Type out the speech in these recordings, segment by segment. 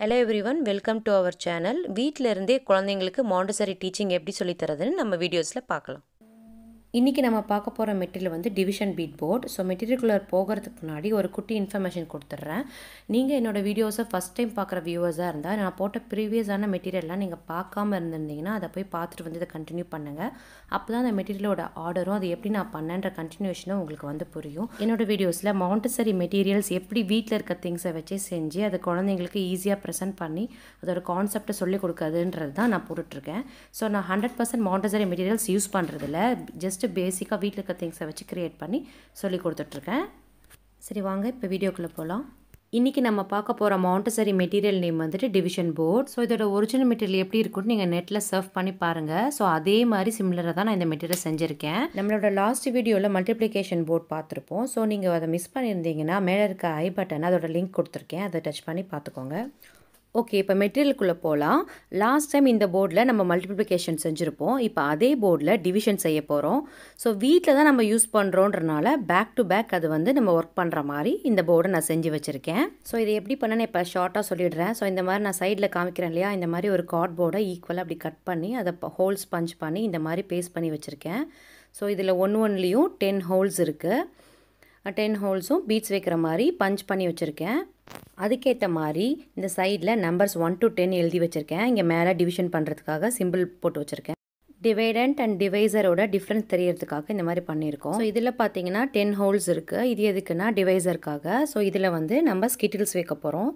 hello everyone welcome to our channel வீட்டிலிருந்தே குழந்தைங்களுக்கு Montessori teaching எப்படி சொல்லித்தரதுன்னு நம்ம வீடியோஸில் பார்க்கலாம் இன்றைக்கி நம்ம பார்க்க போகிற மெட்டீரியல் வந்து டிவிஷன் பீட் போர்ட் ஸோ மெட்டீரியல்குள்ளே போகிறதுக்கு முன்னாடி ஒரு குட்டி இன்ஃபர்மேஷன் கொடுத்துட்றேன் நீங்கள் என்னோடய வீடியோஸை ஃபஸ்ட் டைம் பார்க்குற வியூவர்ஸாக இருந்தால் நான் போட்ட ப்ரீவியஸான மெட்டீரியல்லாம் நீங்கள் பார்க்காம இருந்திருந்தீங்கன்னா அதை போய் பார்த்துட்டு வந்து இதை கண்டினியூ பண்ணுங்கள் அப்போ தான் அந்த மெட்டீரியலோட ஆர்டரும் அது எப்படி நான் பண்ணேன்ற கண்டினியூஷனும் உங்களுக்கு வந்து புரியும் என்னோடய வீடியோஸில் மாண்டசரி மெட்டீரியல்ஸ் எப்படி வீட்டில் இருக்க திங்ஸை வச்சு செஞ்சு அது குழந்தைங்களுக்கு ஈஸியாக ப்ரெசென்ட் பண்ணி அதோட கான்செப்டை சொல்லிக் கொடுக்குறதுன்றது தான் நான் போட்டுட்ருக்கேன் ஸோ நான் hundred percent Montessori materials use பண்ணுறதில்ல ஜஸ்ட் ஜஸ்ட்டு பேசிக்காக வீட்டில் இருக்க திங்ஸை வச்சு க்ரியேட் பண்ணி சொல்லி கொடுத்துட்ருக்கேன் சரி வாங்க இப்போ வீடியோக்குள்ளே போகலாம் இன்றைக்கி நம்ம பார்க்க போகிற மாண்டசரி மெட்டீரியல் நேம் வந்துட்டு டிவிஷன் போர்ட் ஸோ இதோட ஒரிஜினல் மெட்டீரியல் எப்படி இருக்குன்னு நீங்கள் நெட்டில் சர்வ் பண்ணி பாருங்கள் ஸோ அதே மாதிரி சிம்லராக தான் நான் இந்த மெட்டீரியல் செஞ்சுருக்கேன் நம்மளோட லாஸ்ட் வீடியோவில் மல்டிப்ளிகேஷன் போர்ட் பார்த்துருப்போம் ஸோ நீங்கள் அதை மிஸ் பண்ணியிருந்தீங்கன்னா மேலே இருக்க ஐ பட்டன் அதோட லிங்க் கொடுத்துருக்கேன் அதை டச் பண்ணி பார்த்துக்கோங்க ஓகே இப்போ மெட்டீரியலுக்குள்ளே போகலாம் லாஸ்ட் டைம் இந்த போர்டில் நம்ம மல்டிப்ளிகேஷன் செஞ்சுருப்போம் இப்போ அதே போர்டில் டிவிஷன் செய்ய போகிறோம் ஸோ வீட்டில் தான் நம்ம யூஸ் பண்ணுறோன்றனால பேக் டு பேக் அது வந்து நம்ம ஒர்க் பண்ணுற மாதிரி இந்த போர்டை நான் செஞ்சு வச்சுருக்கேன் ஸோ இதை எப்படி பண்ணேன்னு இப்போ ஷார்ட்டாக சொல்லிடுறேன் ஸோ இந்த மாதிரி நான் சைடில் காமிக்கிறேன் இல்லையா இந்த மாதிரி ஒரு கார்ட் போர்டை ஈக்குவலாக அப்படி கட் பண்ணி அதை ஹோல்ஸ் பஞ்ச் பண்ணி இந்த மாதிரி பேஸ்ட் பண்ணி வச்சுருக்கேன் ஸோ இதில் ஒன்று ஒன்லேயும் டென் ஹோல்ஸ் இருக்குது டென் ஹோல்ஸும் பீட்ஸ் வைக்கிற மாதிரி பஞ்ச் பண்ணி வச்சுருக்கேன் அதுக்கேற்ற மாதிரி இந்த சைடில் நம்பர்ஸ் ஒன் டு டென் எழுதி வச்சுருக்கேன் இங்கே மேலே டிவிஷன் பண்ணுறதுக்காக சிம்பிள் போட்டு வச்சுருக்கேன் டிவைடண்ட் அண்ட் டிவைசரோட டிஃப்ரென்ஸ் தெரியறதுக்காக இந்த மாதிரி பண்ணியிருக்கோம் ஸோ இதில் பார்த்தீங்கன்னா டென் ஹோல்ஸ் இருக்குது இது எதுக்குன்னா டிவைசருக்காக ஸோ இதில் வந்து நம்ம ஸ்கிட்டில்ஸ் வைக்க போகிறோம்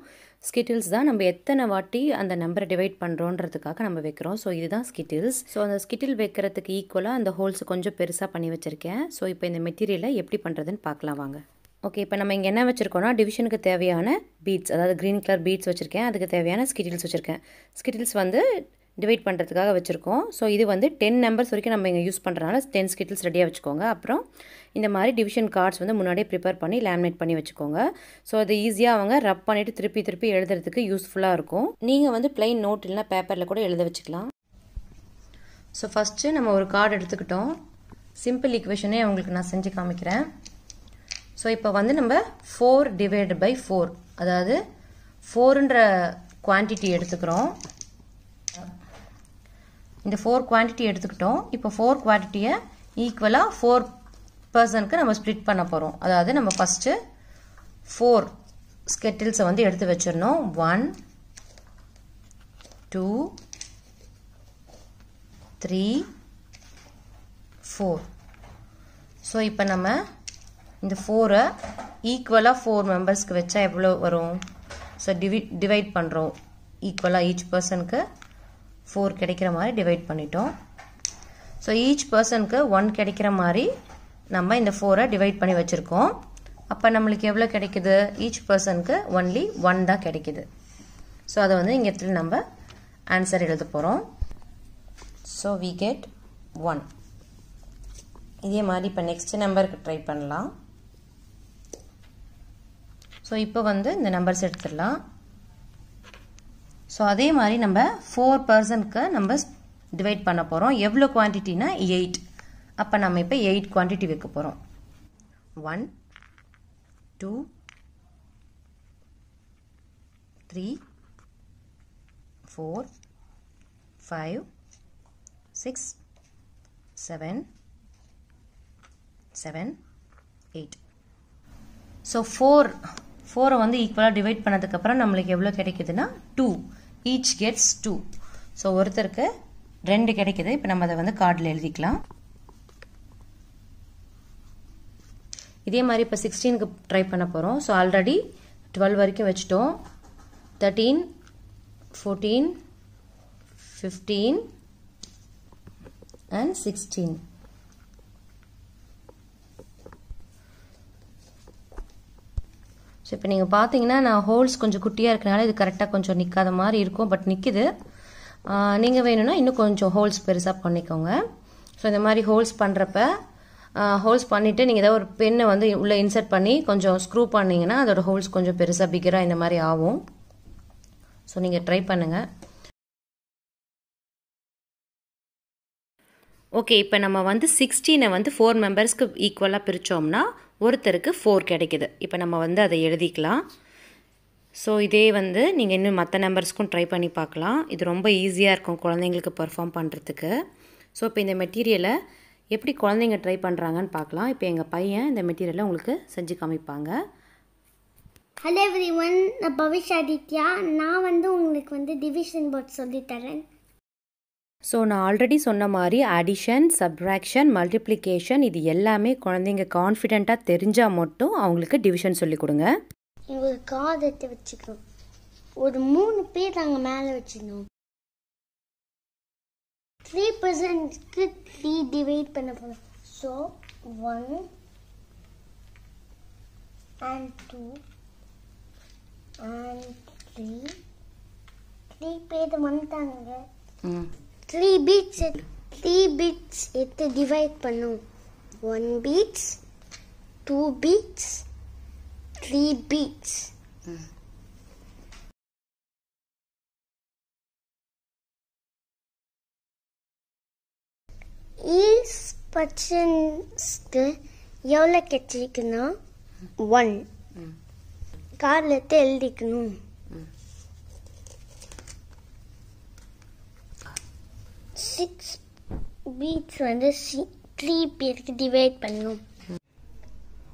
ஸ்கிட்டில்ஸ் தான் நம்ம எத்தனை வாட்டி அந்த நம்பரை டிவைட் பண்ணுறோன்றதுக்காக நம்ம வைக்கிறோம் ஸோ இதுதான் ஸ்கிட்டில்ஸ் ஸோ அந்த ஸ்கிட்டில் வைக்கிறதுக்கு ஈக்குவலாக அந்த ஹோல்ஸ் கொஞ்சம் பெருசாக பண்ணி வச்சுருக்கேன் ஸோ இப்போ இந்த மெட்டீரியலை எப்படி பண்ணுறதுன்னு பார்க்கலாம் வாங்க ஓகே இப்போ நம்ம இங்கே என்ன வச்சுருக்கோன்னா டிவிஷனுக்கு தேவையான பீட்ஸ் அதாவது க்ரீன் கலர் பீட்ஸ் வச்சுருக்கேன் அதுக்கு தேவையான ஸ்கிட்டில்ஸ் வச்சுருக்கேன் ஸ்கிட்டில்ஸ் வந்து டிவைட் பண்ணுறதுக்காக வச்சுருக்கோம் ஸோ இது வந்து டென் நம்பர்ஸ் வரைக்கும் நம்ம இங்கே யூஸ் பண்ணுறனால டென் ஸ்கிட்டில்ஸ் ரெடியாக வச்சுக்கோங்க அப்புறம் இந்த மாதிரி டிவிஷன் கார்ட்ஸ் வந்து முன்னாடியே ப்ரிப்பேர் பண்ணி லேமினேட் பண்ணி வச்சுக்கோங்க ஸோ அது ஈஸியாக அவங்க ரப் பண்ணிவிட்டு திருப்பி திருப்பி எழுதுறதுக்கு யூஸ்ஃபுல்லாக இருக்கும் நீங்கள் வந்து பிளைன் நோட் இல்லைனா பேப்பரில் கூட எழுத வச்சுக்கலாம் ஸோ ஃபஸ்ட்டு நம்ம ஒரு கார்டு எடுத்துக்கிட்டோம் சிம்பிள் ஈக்குவேஷனே அவங்களுக்கு நான் செஞ்சு காமிக்கிறேன் ஸோ இப்போ வந்து நம்ம ஃபோர் டிவைடு பை ஃபோர் அதாவது ஃபோருன்ற குவான்டிட்டி எடுத்துக்கிறோம் இந்த ஃபோர் குவான்டிட்டி எடுத்துக்கிட்டோம் இப்போ ஃபோர் குவான்டிட்டியை ஈக்குவலாக ஃபோர் பர்சனுக்கு நம்ம ஸ்ப்ளிட் பண்ண போகிறோம் அதாவது நம்ம ஃபஸ்ட்டு ஃபோர் ஸ்கெட்டில்ஸை வந்து எடுத்து வச்சிடணும் one two three four so இப்போ நம்ம இந்த ஃபோரை ஈக்குவலாக ஃபோர் மெம்பர்ஸ்க்கு வெச்சா எவ்வளோ வரும் ஸோ divide டிவைட் பண்ணுறோம் ஈக்குவலாக person பர்சனுக்கு ஃபோர் கிடைக்கிற மாதிரி டிவைட் பண்ணிட்டோம் ஸோ ஈச் பர்சனுக்கு ஒன் கிடைக்கிற மாதிரி நம்ம இந்த ஃபோரை டிவைட் பண்ணி வச்சுருக்கோம் அப்போ நம்மளுக்கு எவ்வளோ each person பர்சனுக்கு ஒன்லி ஒன் தான் கடிக்கிது ஸோ அதை வந்து இங்கே இடத்துல நம்ம ஆன்சர் போரும் போகிறோம் ஸோ get 1 ஒன் இதே மாதிரி இப்போ நெக்ஸ்ட் நம்பருக்கு ட்ரை பண்ணலாம் ஸோ இப்போ வந்து இந்த நம்பர்ஸ் எடுத்துடலாம் ஸோ அதே மாதிரி நம்ம ஃபோர் பர்சனுக்கு நம்ம டிவைட் பண்ண போகிறோம் எவ்வளோ குவான்டிட்டினா எயிட் அப்போ நம்ம இப்போ எயிட் குவான்டிட்டி வைக்க போகிறோம் one two three four five six seven seven eight so four ஃபோரை வந்து ஈக்குவலாக டிவைட் பண்ணதுக்கப்புறம் நம்மளுக்கு எவ்வளோ கிடைக்குதுன்னா two each gets two so ஒருத்தருக்கு ரெண்டு கிடைக்குது இப்போ நம்ம அதை வந்து கார்டில் எழுதிக்கலாம் இதே மாதிரி இப்போ சிக்ஸ்டீனுக்கு ட்ரை பண்ண போகிறோம் ஸோ ஆல்ரெடி டுவெல் வரைக்கும் வச்சுட்டோம் thirteen fourteen fifteen and sixteen so இப்போ நீங்கள் பார்த்தீங்கன்னா நான் ஹோல்ஸ் கொஞ்சம் குட்டியாக இருக்கனால இது கரெக்டாக கொஞ்சம் நிற்காத மாதிரி இருக்கும் பட் நிற்கிது நீங்கள் வேணும்னா இன்னும் கொஞ்சம் ஹோல்ஸ் பெருசாக பண்ணிக்கோங்க ஸோ இந்த மாதிரி ஹோல்ஸ் பண்ணுறப்ப ஹோல்ஸ் பண்ணிவிட்டு நீங்கள் ஏதாவது ஒரு பெண்ணை வந்து உள்ளே இன்சர்ட் பண்ணி கொஞ்சம் ஸ்க்ரூ பண்ணிங்கன்னா அதோடய ஹோல்ஸ் கொஞ்சம் பெருசாக பிகராக இந்த மாதிரி ஆகும் ஸோ நீங்கள் ட்ரை பண்ணுங்கள் ஓகே இப்போ நம்ம வந்து சிக்ஸ்டீனை வந்து ஃபோர் மெம்பர்ஸ்க்கு ஈக்குவலாக பிரித்தோம்னா ஒருத்தருக்கு ஃபோர் கிடைக்கிது இப்போ நம்ம வந்து அதை எழுதிக்கலாம் ஸோ இதே வந்து நீங்கள் இன்னும் மற்ற நம்பர்ஸ்க்கும் ட்ரை பண்ணி பார்க்கலாம் இது ரொம்ப ஈஸியாக இருக்கும் குழந்தைங்களுக்கு பர்ஃபார்ம் பண்ணுறதுக்கு ஸோ இப்போ இந்த மெட்டீரியலை எப்படி குழந்தைங்க ட்ரை பண்ணுறாங்கன்னு பார்க்கலாம் இப்போ எங்கள் பையன் இந்த மெட்டீரியலை உங்களுக்கு செஞ்சு காமிப்பாங்க ஹலோ எவ்ரி ஒன் நான் பவிஷ் ஆதித்யா நான் வந்து உங்களுக்கு வந்து டிவிஷன் போர்ட் சொல்லித்தரேன் ஸோ நான் ஆல்ரெடி சொன்ன மாதிரி அடிஷன் சப்ராக்ஷன் மல்டிப்ளிகேஷன் இது எல்லாமே குழந்தைங்க கான்ஃபிடெண்ட்டாக தெரிஞ்சால் மட்டும் அவங்களுக்கு டிவிஷன் சொல்லி கொடுங்க ஒரு காதத்தை வச்சுக்கிறோம் ஒரு மூணு பேர் நாங்கள் மேலே வச்சுருந்தோம் த்ரீ பர்சன்ட்க்கு த்ரீ டிவைட் பண்ண போகணும் ஸோ ஒன் and 2 and 3 3 பேர் வந்துட்டாங்க த்ரீ பீட்ஸ் த்ரீ பீட்ஸ் எடுத்து டிவைட் பண்ணும் one beads two beads three beads each பர்சன்ஸ்க்கு எவ்வளோ கெச்சிக்கணும் ஒன் எடுத்து எழுதிக்கணும் சிக்ஸ் பீட்ஸ் வந்து சி த்ரீ பேருக்கு டிவைட் பண்ணும்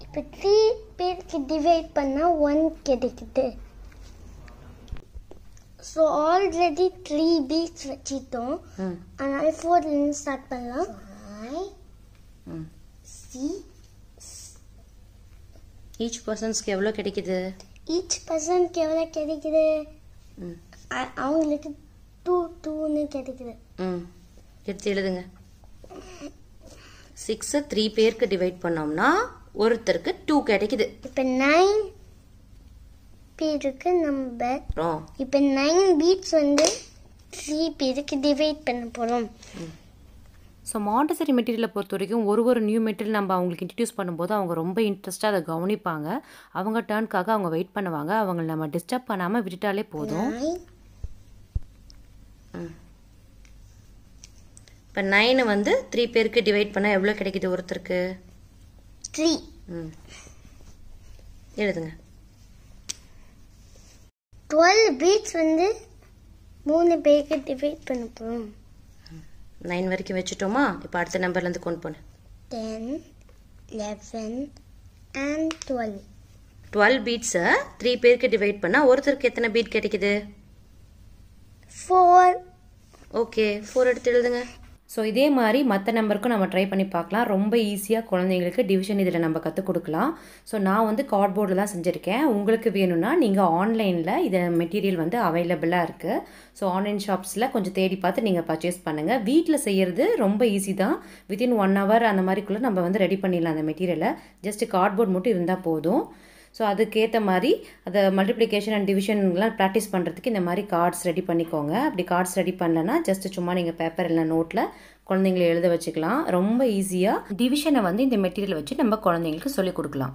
இப்போ த்ரீ பேருக்கு டிவைட் பண்ணால் ஒன் கிடைக்குது ஸோ ஆல்ரெடி த்ரீ பீட்ஸ் வச்சுட்டோம் அதனால் ஃபோர்லேருந்து ஸ்டார்ட் பண்ணலாம் சி ஈச் பர்சன்ஸ்க்கு எவ்வளோ கிடைக்குது ஈச் பர்சன்க்கு எவ்வளோ கிடைக்குது அவங்களுக்கு டூ டூன்னு கிடைக்குது ம் எடுத்து எழுதுங்க சிக்ஸை த்ரீ பேருக்கு டிவைட் பண்ணோம்னா ஒருத்தருக்கு டூ கிடைக்குது இப்போ நைன் பேருக்கு நம்பர் இப்போ நைன் பீட்ஸ் வந்து த்ரீ பேருக்கு டிவைட் பண்ண போகிறோம் ஸோ மாண்டசரி மெட்டீரியலை பொறுத்த வரைக்கும் ஒரு ஒரு நியூ மெட்டீரியல் நம்ம அவங்களுக்கு இன்ட்ரடியூஸ் பண்ணும்போது அவங்க ரொம்ப இன்ட்ரெஸ்ட்டாக அதை கவனிப்பாங்க அவங்க டேர்னுக்காக அவங்க வெயிட் பண்ணுவாங்க அவங்களை நம்ம டிஸ்டர்ப் பண்ணாமல் விட்டுட்டாலே போதும் ம் இப்போ நைனை வந்து த்ரீ பேருக்கு டிவைட் பண்ணால் எவ்வளோ கிடைக்குது ஒருத்தருக்கு த்ரீ ம் எழுதுங்க டுவெல் பீட்ஸ் வந்து மூணு பேருக்கு டிவைட் பண்ண போகிறோம் நைன் வரைக்கும் வச்சுட்டோமா இப்போ அடுத்த நம்பர்லேருந்து கொண்டு போனேன் ten eleven and twelve twelve பீட்ஸை த்ரீ பேருக்கு டிவைட் பண்ணால் ஒருத்தருக்கு எத்தனை பீட் கிடைக்குது ஃபோர் ஓகே ஃபோர் எடுத்து எழுதுங்க ஸோ இதே மாதிரி மற்ற நம்பருக்கும் நம்ம ட்ரை பண்ணி பார்க்கலாம் ரொம்ப ஈஸியாக குழந்தைங்களுக்கு டிவிஷன் இதில் நம்ம கற்றுக் கொடுக்கலாம் ஸோ நான் வந்து கார்ட்போர்டில் தான் செஞ்சுருக்கேன் உங்களுக்கு வேணும்னா நீங்கள் ஆன்லைனில் இதை மெட்டீரியல் வந்து அவைலபிளாக இருக்குது ஸோ ஆன்லைன் ஷாப்ஸில் கொஞ்சம் தேடி பார்த்து நீங்கள் பர்ச்சேஸ் பண்ணுங்கள் வீட்டில் செய்கிறது ரொம்ப ஈஸி தான் வித்தின் ஒன் ஹவர் அந்த மாதிரிக்குள்ளே நம்ம வந்து ரெடி பண்ணிடலாம் அந்த மெட்டீரியலை ஜஸ்ட்டு கார்ட்போர்ட் மட்டும் இருந்தால் போதும் ஸோ அதுக்கேற்ற மாதிரி அதை மல்டிப்ளிகேஷன் அண்ட் டிவிஷன்லாம் ப்ராக்டிஸ் பண்ணுறதுக்கு இந்த மாதிரி கார்ட்ஸ் ரெடி பண்ணிக்கோங்க அப்படி கார்ட்ஸ் ரெடி பண்ணலன்னா ஜஸ்ட் சும்மா நீங்கள் பேப்பர் இல்லை நோட்டில் குழந்தைங்களை எழுத வச்சுக்கலாம் ரொம்ப ஈஸியாக டிவிஷனை வந்து இந்த மெட்டீரியல் வச்சு நம்ம குழந்தைங்களுக்கு சொல்லிக் கொடுக்கலாம்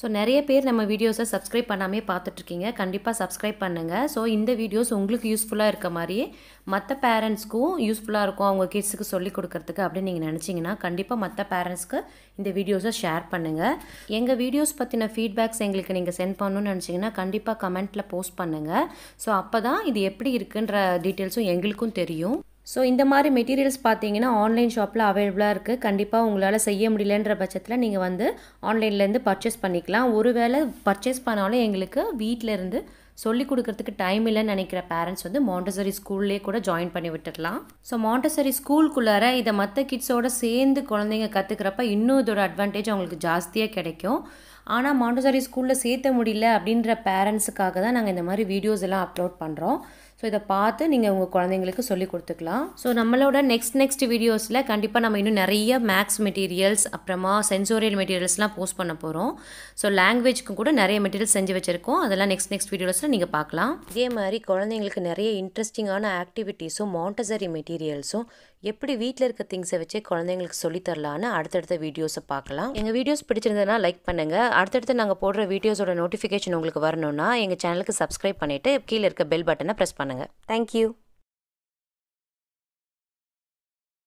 ஸோ நிறைய பேர் நம்ம வீடியோஸை சப்ஸ்கிரைப் பண்ணாமே பார்த்துட்ருக்கீங்க கண்டிப்பாக சப்ஸ்கிரைப் பண்ணுங்கள் ஸோ இந்த வீடியோஸ் உங்களுக்கு யூஸ்ஃபுல்லாக இருக்க மாதிரி மற்ற பேரண்ட்ஸ்க்கும் யூஸ்ஃபுல்லாக இருக்கும் அவங்க கிட்ஸுக்கு சொல்லிக் கொடுக்கறதுக்கு அப்படின்னு நீங்கள் நினச்சிங்கன்னா கண்டிப்பாக மற்ற பேரண்ட்ஸ்க்கு இந்த வீடியோஸை ஷேர் பண்ணுங்கள் எங்கள் வீடியோஸ் பற்றின ஃபீட்பேக்ஸ் எங்களுக்கு நீங்கள் சென்ட் பண்ணணும்னு நினச்சிங்கன்னா கண்டிப்பாக கமெண்ட்டில் போஸ்ட் பண்ணுங்கள் ஸோ அப்போ தான் இது எப்படி இருக்குன்ற டீட்டெயில்ஸும் எங்களுக்கும் தெரியும் ஸோ இந்த மாதிரி மெட்டீரியல்ஸ் பார்த்தீங்கன்னா ஆன்லைன் ஷாப்பில் அவைலபிளாக இருக்குது கண்டிப்பாக உங்களால் செய்ய முடியலன்ற பட்சத்தில் நீங்கள் வந்து ஆன்லைன்லேருந்து பர்ச்சேஸ் பண்ணிக்கலாம் ஒருவேளை பர்ச்சேஸ் பண்ணாலும் எங்களுக்கு வீட்டிலேருந்து சொல்லிக் கொடுக்கறதுக்கு டைம் இல்லைன்னு நினைக்கிற பேரண்ட்ஸ் வந்து மாண்டசரி ஸ்கூல்லே கூட ஜாயின் பண்ணி விட்டுடலாம் ஸோ மாண்டசரி ஸ்கூல்குள்ளார இதை மற்ற கிட்ஸோட சேர்ந்து குழந்தைங்க கற்றுக்கிறப்ப இன்னும் இதோட அட்வான்டேஜ் அவங்களுக்கு ஜாஸ்தியாக கிடைக்கும் ஆனால் மாண்டசரி ஸ்கூலில் சேர்த்த முடியல அப்படின்ற பேரண்ட்ஸுக்காக தான் நாங்கள் இந்த மாதிரி வீடியோஸ் எல்லாம் அப்லோட் பண்ணுறோம் ஸோ இதை பார்த்து நீங்கள் உங்கள் குழந்தைங்களுக்கு சொல்லி கொடுத்துக்கலாம் ஸோ நம்மளோட நெக்ஸ்ட் நெக்ஸ்ட் வீடியோஸில் கண்டிப்பாக நம்ம இன்னும் நிறைய மேக்ஸ் மெட்டீரியல்ஸ் அப்புறமா சென்சோரியல் மெட்டீரியல்ஸ்லாம் போஸ்ட் பண்ண போகிறோம் ஸோ லாங்குவேஜ்க்கும் கூட நிறைய மெட்டீரியல்ஸ் செஞ்சு வச்சுருக்கோம் அதெல்லாம் நெக்ஸ்ட் நெக்ஸ்ட் வீடியோஸில் நீங்கள் பார்க்கலாம் இதே மாதிரி குழந்தைங்களுக்கு நிறைய இன்ட்ரெஸ்டிங்கான ஆக்டிவிட்டீஸும் மாண்டசரி மெட்டீரியல்ஸும் எப்படி வீட்டில் இருக்க திங்ஸை வச்சு குழந்தைங்களுக்கு சொல்லித்தரலான்னு அடுத்தடுத்த வீடியோஸை பார்க்கலாம் எங்கள் வீடியோஸ் பிடிச்சிருந்ததுனா லைக் பண்ணுங்கள் அடுத்தடுத்து நாங்கள் போடுற வீடியோஸோட நோட்டிஃபிகேஷன் உங்களுக்கு வரணும்னா எங்கள் சேனலுக்கு சப்ஸ்கிரைப் பண்ணிவிட்டு கீழே இருக்க பெல் பட்டனை ப்ரெஸ் பண்ணுங்கள் பண்ணுங்கள் தேங்க்யூ